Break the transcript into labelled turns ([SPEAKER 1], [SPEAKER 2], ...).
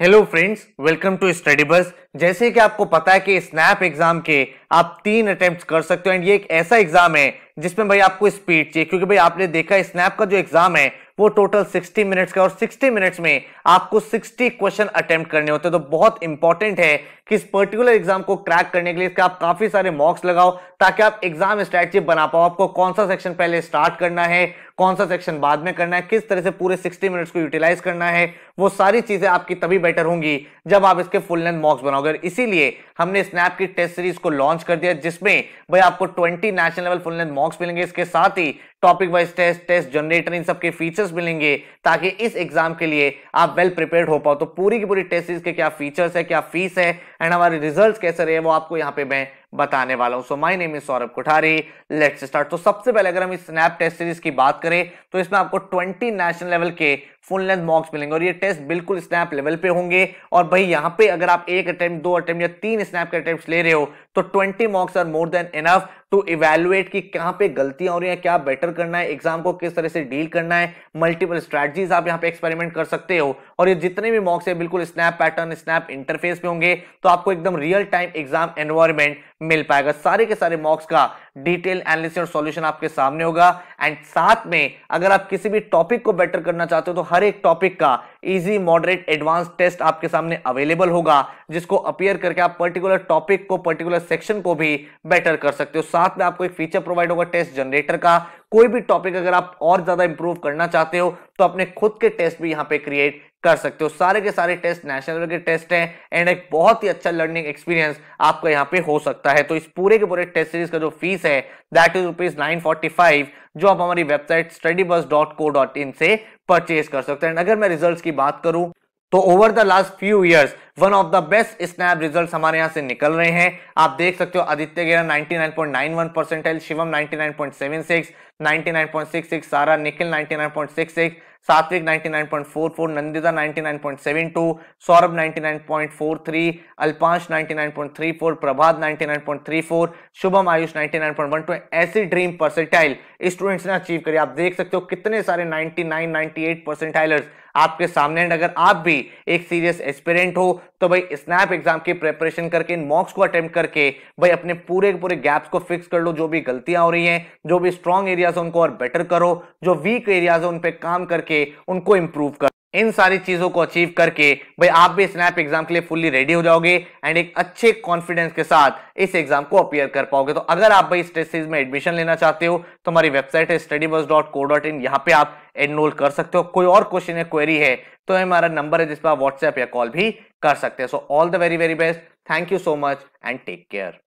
[SPEAKER 1] hello friends welcome to study bus जैसे कि आपको पता है कि स्नैप एग्जाम के आप तीन अटेम्प्ट कर सकते हो एंड ये एक ऐसा एग्जाम है जिसमें भाई आपको स्पीड चाहिए क्योंकि भाई आपने देखा स्नैप का जो एग्जाम है वो टोटल 60 मिनट्स का और 60 मिनट्स में आपको 60 क्वेश्चन अटेम्प्ट करने होते हैं तो बहुत इंपॉर्टेंट है कि इस पर्टिकुलर एग्जाम को क्रैक करने के लिए इसके आप काफी सारे मॉक्स लगाओ ताकि आप एग्जाम स्ट्रैटेजी बना पाओ आपको कौन सा सेक्शन पहले स्टार्ट करना है कौन सा सेक्शन बाद में करना है किस तरह से पूरे सिक्सटी मिनट्स को यूटिलाइज करना है वो सारी चीजें आपकी तभी बेटर होंगी जब आप इसके फुल लेंथ मॉक्स बनाओगे इसीलिए हमने स्नैप की टेस्ट सीरीज को लॉन्च कर दिया जिसमें भाई आपको 20 national level full length mocks मिलेंगे इसके साथ ही topic wise test test generator इन सबके फीचर्स मिलेंगे ताकि इस एग्जाम के लिए आप वेल प्रिपेयर्ड हो पाओ तो पूरी की पूरी टेस्ट सीरीज के क्या फीचर्स है क्या फीस है एंड हमारे रिजल्ट कैसे रहे वो आपको यहाँ पे मैं बताने वाला हूं so my name is Saurabh Kothari let's start तो सबसे पहले अगर हम इस स्नैप टेस्ट सीरीज की बात करें तो इसमें आपको 20 नेशनल लेवल के फुल लेंथ मॉक्स मिलेंगे और ये टेस्ट बिल्कुल स्नैप लेवल पे होंगे और भाई यहाँ पे अगर आप एक अटेम्प्ट दो अटेम्प्ट या तीन स्नैप के अटेम्प्ट ले रहे हो तो twenty marks are more than enough to evaluate कि कहां पे गलतियां हो रही हैं क्या बेटर करना है एग्जाम को किस तरह से डील करना है मल्टीपल स्ट्रेटजीज आप यहाँ पे एक्सपेरिमेंट कर सकते हो और ये जितने भी मॉक्स है बिल्कुल स्नैप पैटर्न स्नैप इंटरफेस पे होंगे तो आपको एकदम रियल टाइम एग्जाम एनवायरमेंट मिल पाएगा सारे के सारे मॉक्स का डिटेल एनालिसिस और सॉल्यूशन आपके सामने होगा एंड साथ में अगर आप किसी भी टॉपिक को बेटर करना चाहते हो तो हर एक टॉपिक का इजी मॉडरेट एडवांस टेस्ट आपके सामने अवेलेबल होगा जिसको अपियर करके आप पर्टिकुलर टॉपिक को पर्टिकुलर सेक्शन को भी बेटर कर सकते हो साथ में आपको एक फीचर प्रोवाइड होगा टेस्ट जनरेटर का कोई भी टॉपिक अगर आप और ज्यादा इंप्रूव करना चाहते हो तो अपने खुद के टेस्ट भी यहाँ पे क्रिएट कर सकते हो सारे के सारे टेस्ट नेशनल के टेस्ट हैं एंड एक बहुत ही अच्छा लर्निंग एक्सपीरियंस आपका यहाँ पे हो सकता है तो इस पूरे के पूरे टेस्ट सीरीज का जो फीस है that is rupees nine forty five जो आप हमारी website study bus dot co dot in से परचेज कर सकते हैं अगर मैं रिजल्ट की बात करूं तो over the last few years one of the best SNAP result हमारे यहाँ से निकल रहे हैं आप देख सकते हो आदित्य गेरा 99.91 परसेंटाइल शिवम 99.76 99.66 सारा निखिल 99.66 सात्विक 99.44 नंदिता 99.72 सौरभ 99.43 अल्पांश 99.34 प्रभात 99.34 शुभम आयुष 99.12 ऐसी ड्रीम परसेंटाइल स्टूडेंट्स ने अचीव करी आप देख सकते हो कितने सारे 99 98 परसेंटाइलर्स आपके सामने अगर आप भी एक सीरियस एस्पिरेंट हो तो भाई स्नैप एग्जाम की प्रिपरेशन करके इन मॉक्स को अटेम्प्ट करके भाई अपने पूरे पूरे गैप्स को फिक्स कर लो जो भी गलतियां हो रही हैं जो भी स्ट्रॉन्ग एरियाज उनको और बेटर करो जो वीक एरियाज है उन पर काम करके करके उनको इम्प्रूव कर इन सारी चीज़ों को अचीव करके भाई आप भी स्नैप एग्जाम के लिए फुल्ली रेडी हो जाओगे एंड एक अच्छे कॉन्फिडेंस के साथ इस एग्जाम को अपियर कर पाओगे तो अगर आप भाई स्टेट सीरीज में एडमिशन लेना चाहते हो तो हमारी वेबसाइट है study bus dot co dot इन यहाँ पे आप एनरोल कर सकते हो कोई और क्वेश्चन या क्वेरी है तो हमारा नंबर है जिस पर आप व्हाट्सएप या कॉल भी कर सकते हैं so all the very very best thank you so much and take care